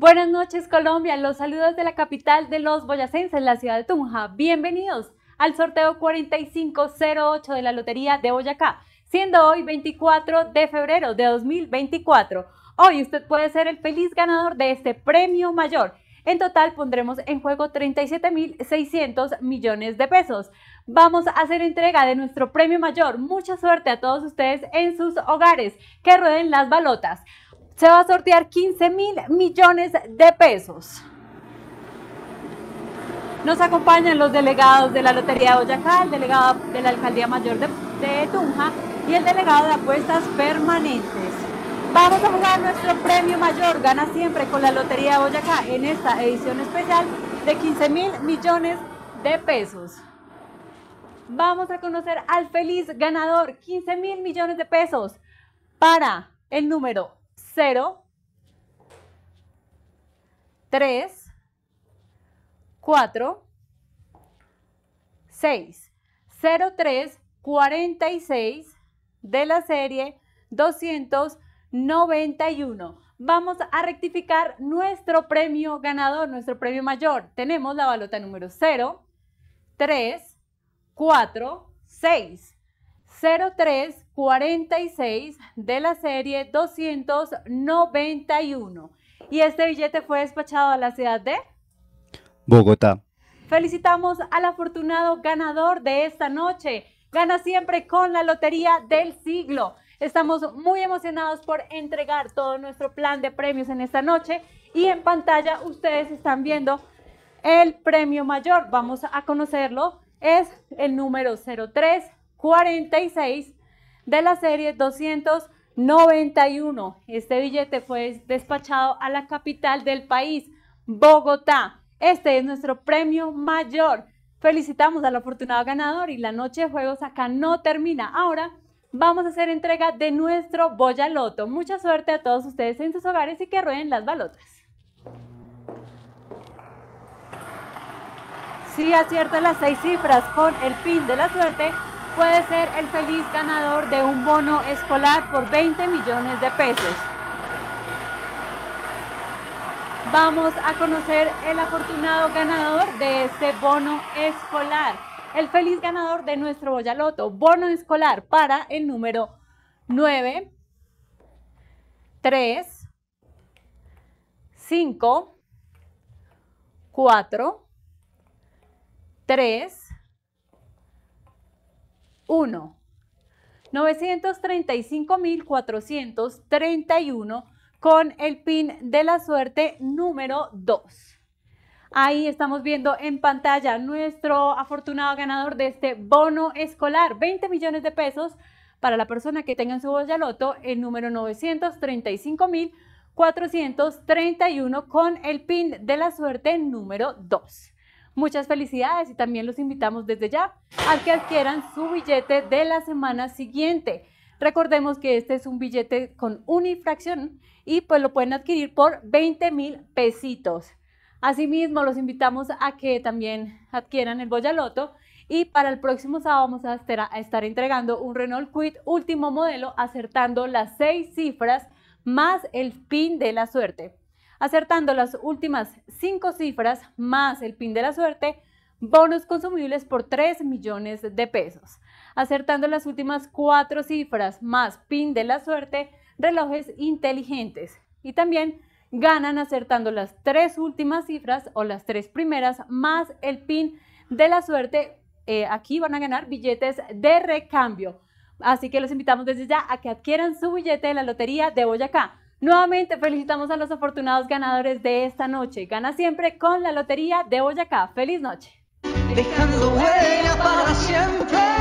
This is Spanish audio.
Buenas noches Colombia, los saludos de la capital de los boyacenses, la ciudad de Tunja. Bienvenidos al sorteo 4508 de la Lotería de Boyacá, siendo hoy 24 de febrero de 2024. Hoy usted puede ser el feliz ganador de este premio mayor. En total pondremos en juego 37.600 millones de pesos. Vamos a hacer entrega de nuestro premio mayor. Mucha suerte a todos ustedes en sus hogares. Que rueden las balotas se va a sortear 15 mil millones de pesos. Nos acompañan los delegados de la Lotería de Boyacá, el delegado de la Alcaldía Mayor de, Tunja y el delegado de apuestas permanentes. Vamos a jugar nuestro premio mayor, gana siempre con la Lotería de Boyacá en esta edición especial de 15 mil millones de pesos. Vamos a conocer al feliz ganador, 15 mil millones de pesos para el número 0, 3, 4, 6. 0 3 46 de la serie 291. Vamos a rectificar nuestro premio ganador, nuestro premio mayor. Tenemos la balota número 0, 3, 4, 6. 0346 de la serie 291. Y este billete fue despachado a la ciudad de Bogotá. Felicitamos al afortunado ganador de esta noche. Gana siempre con la Lotería del Siglo. Estamos muy emocionados por entregar todo nuestro plan de premios en esta noche y en pantalla ustedes están viendo el premio mayor. Vamos a conocerlo. Es el número 03 46 de la serie 291. Este billete fue despachado a la capital del país, Bogotá. Este es nuestro premio mayor. Felicitamos al afortunado ganador y la noche de juegos acá no termina. Ahora vamos a hacer entrega de nuestro Boyaloto. Mucha suerte a todos ustedes en sus hogares y que rueden las balotas. Si acierta las seis cifras con el fin de la suerte, puede ser el feliz ganador de un bono escolar por 20 millones de pesos. Vamos a conocer el afortunado ganador de este bono escolar, el feliz ganador de nuestro Boyaloto, bono escolar para el número 9, 3, 5, 4, 3, 1. 935.431 con el pin de la suerte número 2. Ahí estamos viendo en pantalla nuestro afortunado ganador de este bono escolar, 20 millones de pesos para la persona que tenga en su bolla el número 935.431 con el pin de la suerte número 2. Muchas felicidades y también los invitamos desde ya a que adquieran su billete de la semana siguiente. Recordemos que este es un billete con unifracción y pues lo pueden adquirir por 20 mil pesitos. Asimismo, los invitamos a que también adquieran el Boyaloto y para el próximo sábado vamos a estar entregando un Renault Quit último modelo acertando las seis cifras más el pin de la suerte. Acertando las últimas cinco cifras más el pin de la suerte, bonos consumibles por 3 millones de pesos. Acertando las últimas cuatro cifras más pin de la suerte, relojes inteligentes. Y también ganan acertando las tres últimas cifras o las tres primeras más el pin de la suerte. Eh, aquí van a ganar billetes de recambio. Así que los invitamos desde ya a que adquieran su billete de la Lotería de Boyacá. Nuevamente felicitamos a los afortunados ganadores de esta noche. Gana siempre con la Lotería de Boyacá. ¡Feliz noche! Dejando para